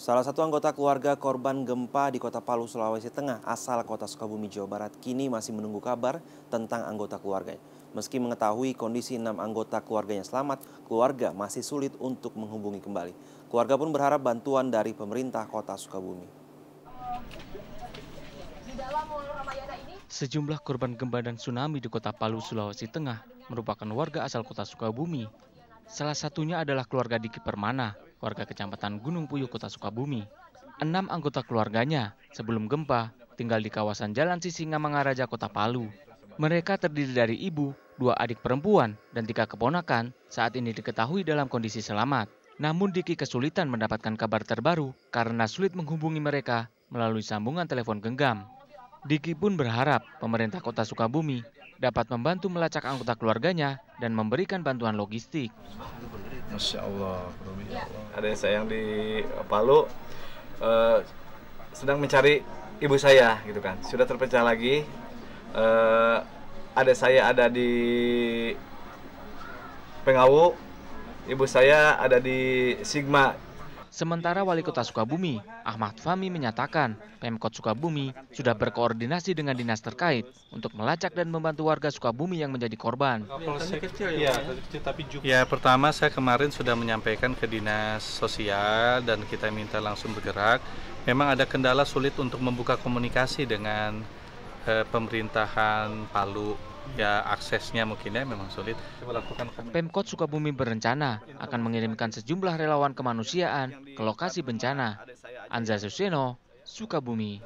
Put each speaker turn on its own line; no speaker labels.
Salah satu anggota keluarga korban gempa di kota Palu, Sulawesi Tengah, asal kota Sukabumi, Jawa Barat, kini masih menunggu kabar tentang anggota keluarganya. Meski mengetahui kondisi enam anggota keluarganya selamat, keluarga masih sulit untuk menghubungi kembali. Keluarga pun berharap bantuan dari pemerintah kota Sukabumi.
Sejumlah korban gempa dan tsunami di kota Palu, Sulawesi Tengah merupakan warga asal kota Sukabumi. Salah satunya adalah keluarga Diki Permana warga Kecamatan Gunung Puyuh, Kota Sukabumi. Enam anggota keluarganya sebelum gempa tinggal di kawasan Jalan Sisinga Mangaraja, Kota Palu. Mereka terdiri dari ibu, dua adik perempuan, dan tiga keponakan saat ini diketahui dalam kondisi selamat. Namun Diki kesulitan mendapatkan kabar terbaru karena sulit menghubungi mereka melalui sambungan telepon genggam. Diki pun berharap pemerintah kota Sukabumi dapat membantu melacak anggota keluarganya dan memberikan bantuan logistik. Masya Allah,
ya. Ada saya yang di Palu uh, sedang mencari ibu saya gitu kan. Sudah terpecah lagi. Uh, ada saya ada di Pengawu, ibu saya ada di Sigma
Sementara Wali Kota Sukabumi, Ahmad Fami menyatakan, Pemkot Sukabumi sudah berkoordinasi dengan dinas terkait untuk melacak dan membantu warga Sukabumi yang menjadi korban.
Ya, ya pertama saya kemarin sudah menyampaikan ke dinas sosial dan kita minta langsung bergerak. Memang ada kendala sulit untuk membuka komunikasi dengan eh, pemerintahan Palu ya aksesnya mungkin ya memang sulit.
Pemkot Sukabumi berencana akan mengirimkan sejumlah relawan kemanusiaan ke lokasi bencana. Anza Suseno, Sukabumi.